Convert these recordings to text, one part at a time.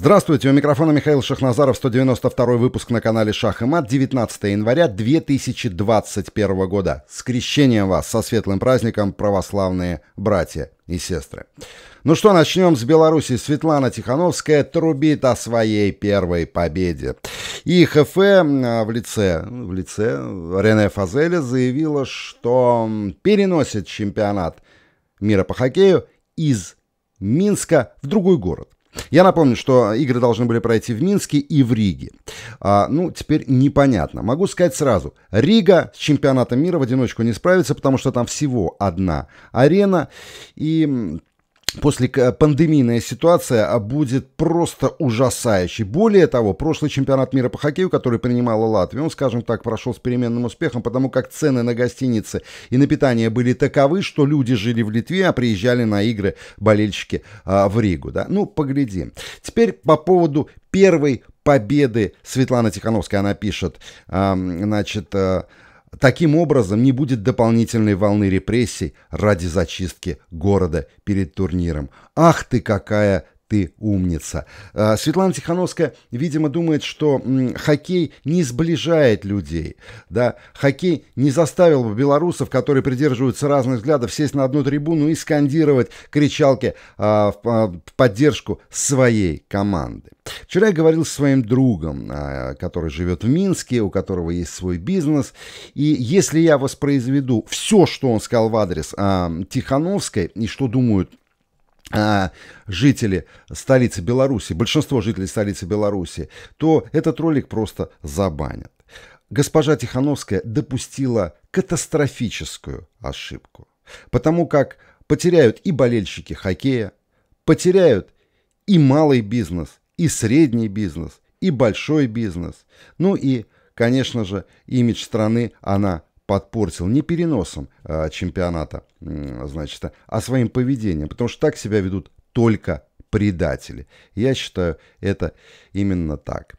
Здравствуйте, у микрофона Михаил Шахназаров, 192 выпуск на канале Шах и Мат, 19 января 2021 года. С крещением вас, со светлым праздником, православные братья и сестры. Ну что, начнем с Беларуси. Светлана Тихановская трубит о своей первой победе. И ХФ а, в лице, ну, в лице Рене Фазеля заявила, что переносит чемпионат мира по хоккею из Минска в другой город. Я напомню, что игры должны были пройти в Минске и в Риге. А, ну, теперь непонятно. Могу сказать сразу. Рига с чемпионатом мира в одиночку не справится, потому что там всего одна арена. И после э, пандемийная ситуация а будет просто ужасающей. Более того, прошлый чемпионат мира по хоккею, который принимала Латвия, он, скажем так, прошел с переменным успехом, потому как цены на гостиницы и на питание были таковы, что люди жили в Литве, а приезжали на игры болельщики а, в Ригу. Да? Ну, поглядим. Теперь по поводу первой победы Светланы Тихановской. Она пишет, а, значит... А, Таким образом, не будет дополнительной волны репрессий ради зачистки города перед турниром. Ах ты какая ты умница. А, Светлана Тихановская, видимо, думает, что хоккей не сближает людей. Да? Хоккей не заставил бы белорусов, которые придерживаются разных взглядов, сесть на одну трибуну и скандировать кричалки а, а, в, поддержку своей команды. Вчера я говорил с своим другом, который живет в Минске, у которого есть свой бизнес. И если я воспроизведу все, что он сказал в адрес Тихановской, и что думают а, жители столицы Беларуси, большинство жителей столицы Беларуси, то этот ролик просто забанят. Госпожа Тихановская допустила катастрофическую ошибку, потому как потеряют и болельщики хоккея, потеряют и малый бизнес, и средний бизнес, и большой бизнес. Ну и, конечно же, имидж страны она подпортил не переносом э, чемпионата, э, значит, а своим поведением, потому что так себя ведут только предатели. Я считаю, это именно так.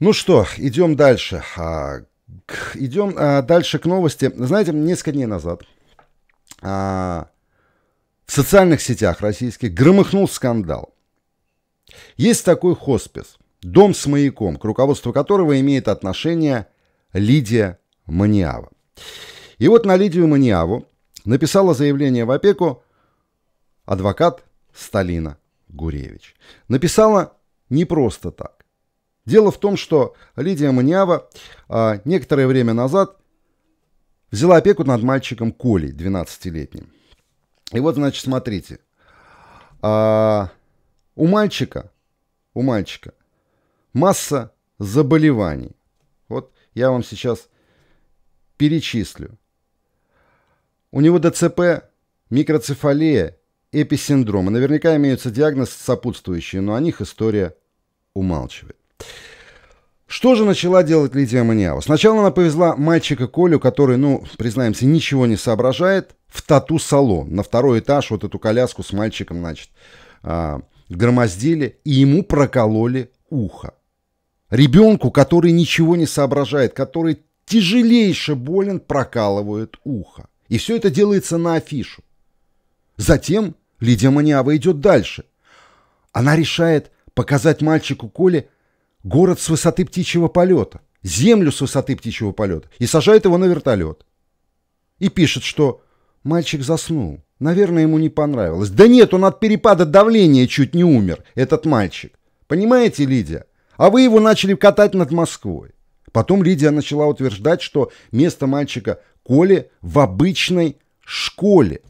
Ну что, идем дальше. А, к, идем а, дальше к новости. Знаете, несколько дней назад а, в социальных сетях российских громыхнул скандал. Есть такой хоспис, дом с маяком, к руководству которого имеет отношение Лидия Маниава. И вот на Лидию Маниаву написала заявление в опеку адвокат Сталина Гуревич. Написала не просто так. Дело в том, что Лидия Маниава а, некоторое время назад взяла опеку над мальчиком Колей, 12-летним. И вот, значит, смотрите. А, у мальчика, у мальчика масса заболеваний. Вот я вам сейчас Перечислю. У него ДЦП, микроцефалия, эписиндром. наверняка имеются диагнозы сопутствующие, но о них история умалчивает. Что же начала делать Лидия Маниава? Сначала она повезла мальчика Колю, который, ну, признаемся, ничего не соображает, в тату-салон. На второй этаж вот эту коляску с мальчиком, значит, а, громоздили, и ему прокололи ухо. Ребенку, который ничего не соображает, который тяжелейше болен прокалывает ухо. И все это делается на афишу. Затем Лидия Маниава идет дальше. Она решает показать мальчику Коле город с высоты птичьего полета, землю с высоты птичьего полета, и сажает его на вертолет. И пишет, что мальчик заснул. Наверное, ему не понравилось. Да нет, он от перепада давления чуть не умер, этот мальчик. Понимаете, Лидия? А вы его начали катать над Москвой. Потом Лидия начала утверждать, что место мальчика Коли в обычной школе.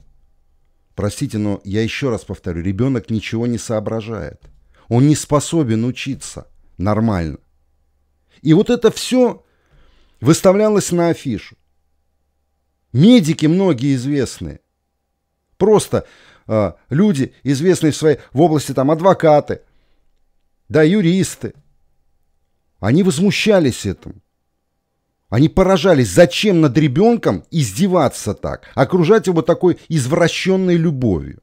Простите, но я еще раз повторю, ребенок ничего не соображает. Он не способен учиться нормально. И вот это все выставлялось на афишу. Медики многие известные. Просто э, люди, известные в, своей, в области там адвокаты, да, юристы – они возмущались этому. Они поражались, зачем над ребенком издеваться так, окружать его такой извращенной любовью.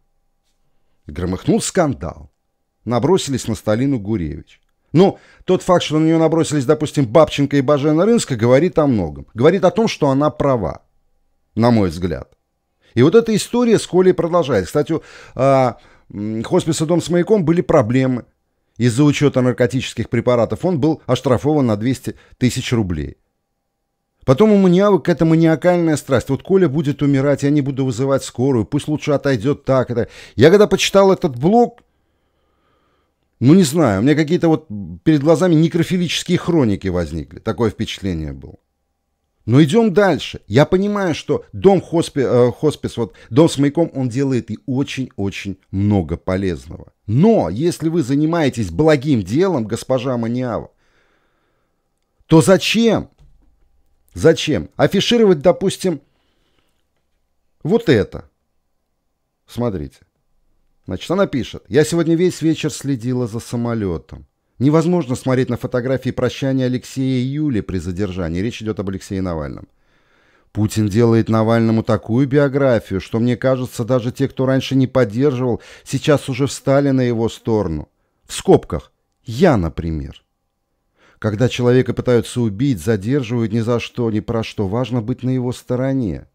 Громыхнул скандал. Набросились на Сталину Гуревич. Но тот факт, что на нее набросились, допустим, Бабченко и Бажена Рынска, говорит о многом. Говорит о том, что она права, на мой взгляд. И вот эта история с Колей продолжается. Кстати, у а, «Дом с маяком» были проблемы. Из-за учета наркотических препаратов он был оштрафован на 200 тысяч рублей. Потом у маньявок это маниакальная страсть. Вот Коля будет умирать, я не буду вызывать скорую, пусть лучше отойдет так это. Я когда почитал этот блог, ну не знаю, у меня какие-то вот перед глазами некрофилические хроники возникли. Такое впечатление было. Но идем дальше. Я понимаю, что дом хоспи, э, хоспис, вот дом с маяком, он делает и очень-очень много полезного. Но если вы занимаетесь благим делом, госпожа Маниава, то зачем? Зачем? Афишировать, допустим, вот это. Смотрите. Значит, она пишет. Я сегодня весь вечер следила за самолетом. Невозможно смотреть на фотографии прощания Алексея и Юли при задержании. Речь идет об Алексее Навальном. Путин делает Навальному такую биографию, что, мне кажется, даже те, кто раньше не поддерживал, сейчас уже встали на его сторону. В скобках. Я, например. Когда человека пытаются убить, задерживают ни за что, ни про что. Важно быть на его стороне.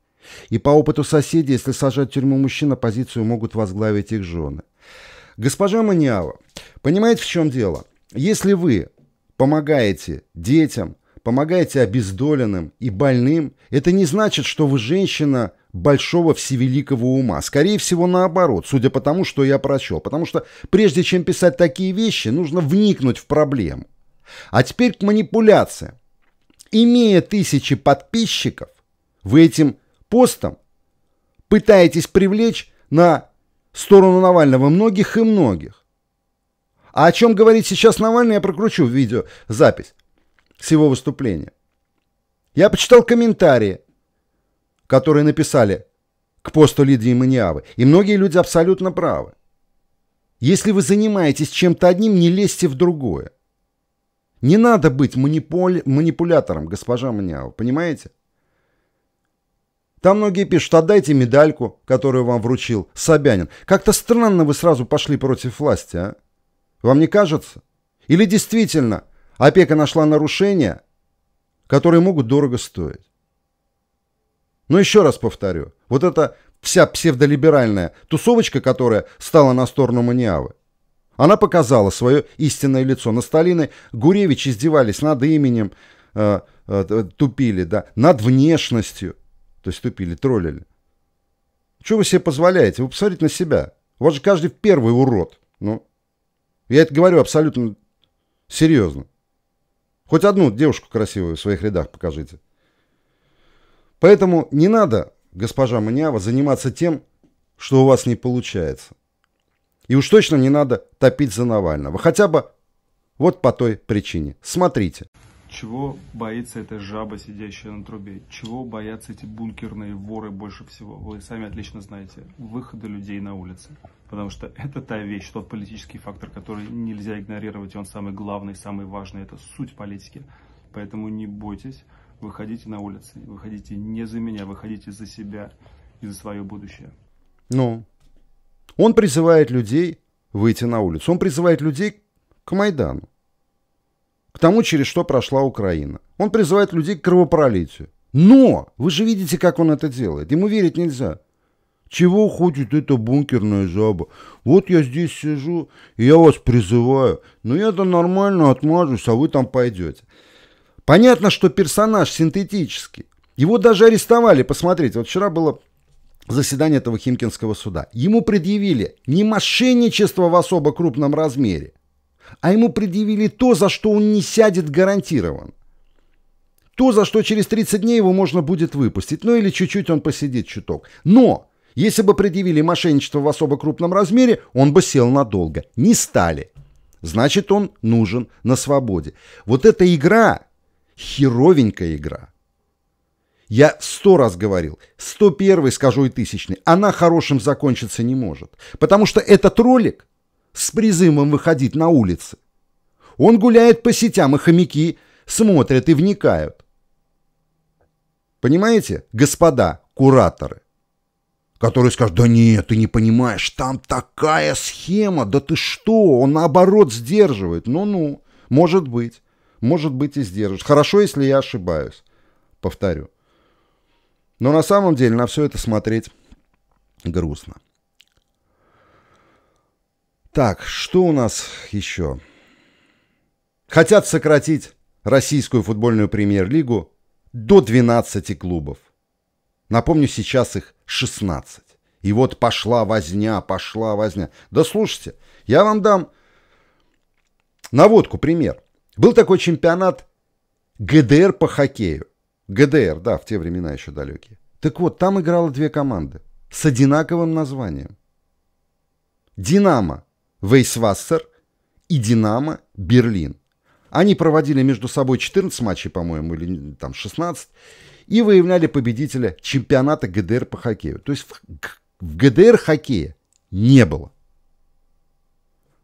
И по опыту соседей, если сажать в тюрьму мужчин, позицию могут возглавить их жены. Госпожа Маниава, понимаете, в чем дело? Если вы помогаете детям, помогаете обездоленным и больным, это не значит, что вы женщина большого всевеликого ума. Скорее всего, наоборот, судя по тому, что я прочел. Потому что прежде чем писать такие вещи, нужно вникнуть в проблему. А теперь к манипуляциям. Имея тысячи подписчиков, вы этим постом пытаетесь привлечь на сторону Навального многих и многих. А о чем говорит сейчас Навальный, я прокручу в видео запись с его выступления. Я почитал комментарии, которые написали к посту Лидии Маниавы. И многие люди абсолютно правы. Если вы занимаетесь чем-то одним, не лезьте в другое. Не надо быть манипуль... манипулятором, госпожа Маниава, понимаете? Там многие пишут, отдайте медальку, которую вам вручил Собянин. Как-то странно вы сразу пошли против власти, а? Вам не кажется? Или действительно опека нашла нарушения, которые могут дорого стоить? Но еще раз повторю, вот эта вся псевдолиберальная тусовочка, которая стала на сторону Маниавы, она показала свое истинное лицо. На Сталины Гуревич издевались над именем, э, э, тупили, да, над внешностью. То есть тупили, троллили. Чего вы себе позволяете? Вы посмотрите на себя. У вас же каждый первый урод. Ну, я это говорю абсолютно серьезно. Хоть одну девушку красивую в своих рядах покажите. Поэтому не надо, госпожа Манява, заниматься тем, что у вас не получается. И уж точно не надо топить за Навального. Хотя бы вот по той причине. Смотрите. Чего боится эта жаба, сидящая на трубе? Чего боятся эти бункерные воры больше всего? Вы сами отлично знаете. Выхода людей на улицы. Потому что это та вещь, тот политический фактор, который нельзя игнорировать. Он самый главный, самый важный. Это суть политики. Поэтому не бойтесь. Выходите на улицы. Выходите не за меня, выходите за себя и за свое будущее. Ну, он призывает людей выйти на улицу. Он призывает людей к Майдану к тому, через что прошла Украина. Он призывает людей к кровопролитию. Но! Вы же видите, как он это делает. Ему верить нельзя. Чего хочет эта бункерная жаба? Вот я здесь сижу, и я вас призываю. Но ну, я-то нормально отмажусь, а вы там пойдете. Понятно, что персонаж синтетический. Его даже арестовали, посмотрите. Вот вчера было заседание этого Химкинского суда. Ему предъявили не мошенничество в особо крупном размере, а ему предъявили то, за что он не сядет гарантирован. То, за что через 30 дней его можно будет выпустить, ну или чуть-чуть он посидит чуток. Но, если бы предъявили мошенничество в особо крупном размере, он бы сел надолго. Не стали. Значит, он нужен на свободе. Вот эта игра, херовенькая игра. Я сто раз говорил, сто первый скажу и тысячный, она хорошим закончиться не может. Потому что этот ролик с призывом выходить на улицы. Он гуляет по сетям, и хомяки смотрят и вникают. Понимаете, господа кураторы? Которые скажут, да нет, ты не понимаешь, там такая схема, да ты что, он наоборот сдерживает. Ну-ну, может быть, может быть и сдерживает. Хорошо, если я ошибаюсь, повторю. Но на самом деле на все это смотреть грустно. Так, что у нас еще? Хотят сократить российскую футбольную премьер-лигу до 12 клубов. Напомню, сейчас их 16. И вот пошла возня, пошла возня. Да слушайте, я вам дам наводку, пример. Был такой чемпионат ГДР по хоккею. ГДР, да, в те времена еще далекие. Так вот, там играло две команды с одинаковым названием. «Динамо» Вейсвассер и Динамо Берлин. Они проводили между собой 14 матчей, по-моему, или там 16, и выявляли победителя чемпионата ГДР по хоккею. То есть в, в ГДР хоккея не было.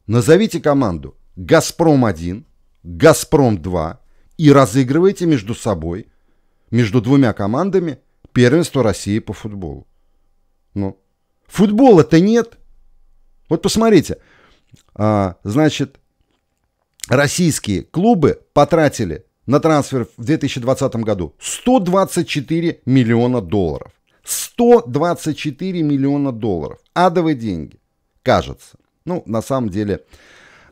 Назовите команду «Газпром-1», «Газпром-2» и разыгрывайте между собой, между двумя командами, первенство России по футболу. Ну, футбола-то нет. Вот посмотрите – а, значит, российские клубы потратили на трансфер в 2020 году 124 миллиона долларов. 124 миллиона долларов. Адовые деньги, кажется. Ну, на самом деле,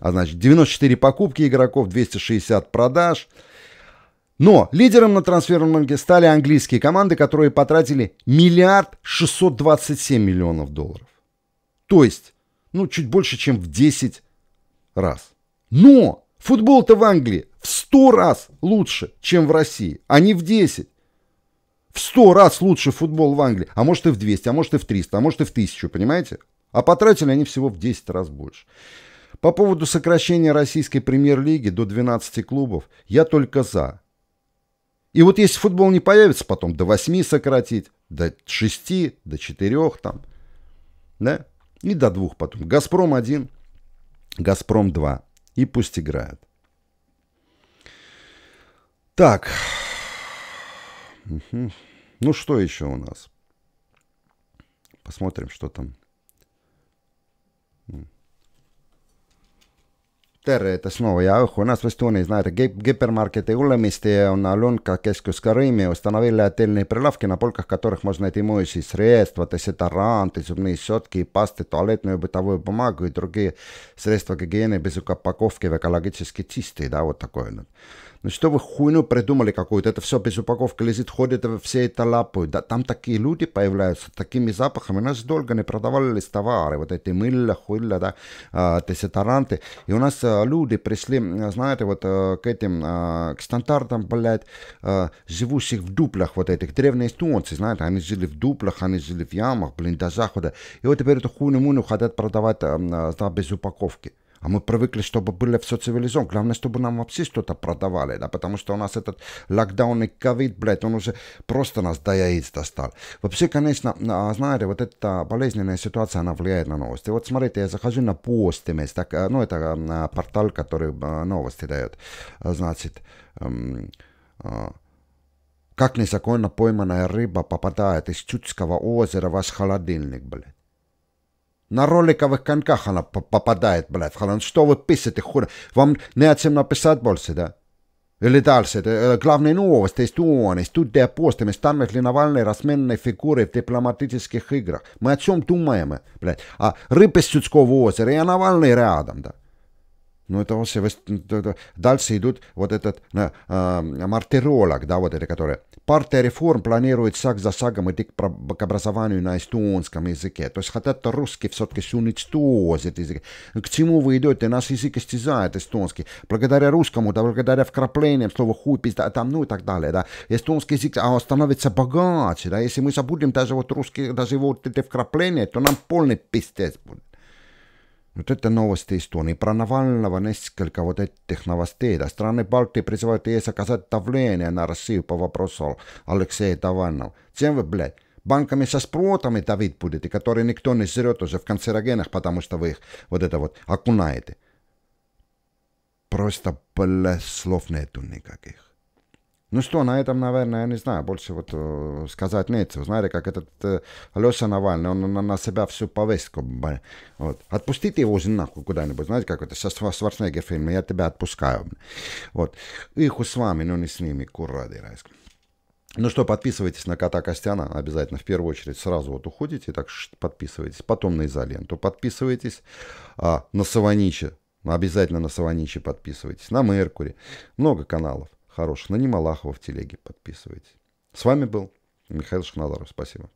а значит, 94 покупки игроков, 260 продаж. Но лидером на трансферном рынке стали английские команды, которые потратили миллиард 627 миллионов долларов. То есть ну, чуть больше, чем в 10 раз. Но футбол-то в Англии в 100 раз лучше, чем в России, а не в 10. В 100 раз лучше футбол в Англии, а может и в 200, а может и в 300, а может и в 1000, понимаете? А потратили они всего в 10 раз больше. По поводу сокращения российской премьер-лиги до 12 клубов, я только за. И вот если футбол не появится потом, до 8 сократить, до 6, до 4 там, да? И до двух потом. «Газпром-1», «Газпром-2». И пусть играют. Так. Ну что еще у нас? Посмотрим, что там tervetes no ja õhuennast Estonias näete gipermarketi Ullemiste ja on Alunka keskus Karimi ustana välja telni прилавки на полках которых можно найти моющие средства, то есть таранты, зубные щетки, пасты, туалетную бытовую бумагу и другие средства гигиены без упаковки в экологически чистые, да, вот такое. Ну что вы хуйню придумали какую-то? Это все без упаковки лезет, ходит, все это лапают. Да, там такие люди появляются, такими запахами. У нас долго не продавали товары, вот эти мылья, хуйля, да, а, дезодоранты. И у нас а, люди пришли, знаете, вот э, к этим, а, к стандартам, блядь, а, живущих в дуплях вот этих. Древние эстонцы, знаете, они жили в дуплях, они жили в ямах, блин, до захода. И вот теперь эту хуйню-муйню хотят продавать а, без упаковки. А мы привыкли, чтобы было все цивилизовано. Главное, чтобы нам вообще что-то продавали, да, потому что у нас этот локдаун и ковид, блядь, он уже просто нас до яиц достал. Вообще, конечно, а, знаете, вот эта болезненная ситуация, она влияет на новости. Вот смотрите, я захожу на пост, так, э, ну, это э, портал, который э, новости дает. А, значит, эм, а, как незаконно пойманная рыба попадает из Чудского озера в ваш холодильник, блядь. На роликовых коньках она попадает, блядь, в Холланд. Что вы писаете, хуй? Вам не о чем написать больше, да? Или дальше. Э, Главная новость из ООН, из тут постами станет ли Навальный разменной фигурой в дипломатических играх. Мы о чем думаем, блядь? А рыбы с Чудского озера и а Навальный рядом, да? Ну это он все... Ну, дальше идут вот этот э, мартиролог, да, вот это, который... Партия реформ планирует шаг за шагом идти к, к образованию на эстонском языке. То есть хотят русский все-таки уничтожить язык. К чему вы идете? Наш язык истязает эстонский. Благодаря русскому, да, благодаря вкраплениям слово хуй, пизда, а там, ну и так далее, да. Эстонский язык а становится богаче, да. Если мы забудем даже вот русский, даже вот эти вкрапления, то нам полный пиздец будет. Вот это новости из Туни. Про Навального несколько вот этих новостей. Да, страны Балтии призывают ей оказать давление на Россию по вопросу Алексея Навального. Чем вы, блядь? банками со спротами давить будете, которые никто не жрет уже в канцерогенах, потому что вы их вот это вот окунаете. Просто, блядь, слов нету никаких. Ну что, на этом, наверное, я не знаю, больше вот э, сказать нечего. Знаете, как этот э, Навальный, он на, себя всю повестку. Вот. Отпустите его нахуй куда-нибудь, знаете, как это, со Шварценеггер фильм, я тебя отпускаю. Вот. Их с вами, но не с ними, куради райском. Ну что, подписывайтесь на Кота Костяна обязательно. В первую очередь сразу вот уходите, так подписывайтесь. Потом на Изоленту подписывайтесь. А, на Саваниче. Обязательно на Саваниче подписывайтесь. На Меркури. Много каналов хороших. На Немалахова в телеге подписывайтесь. С вами был Михаил Шахналаров. Спасибо.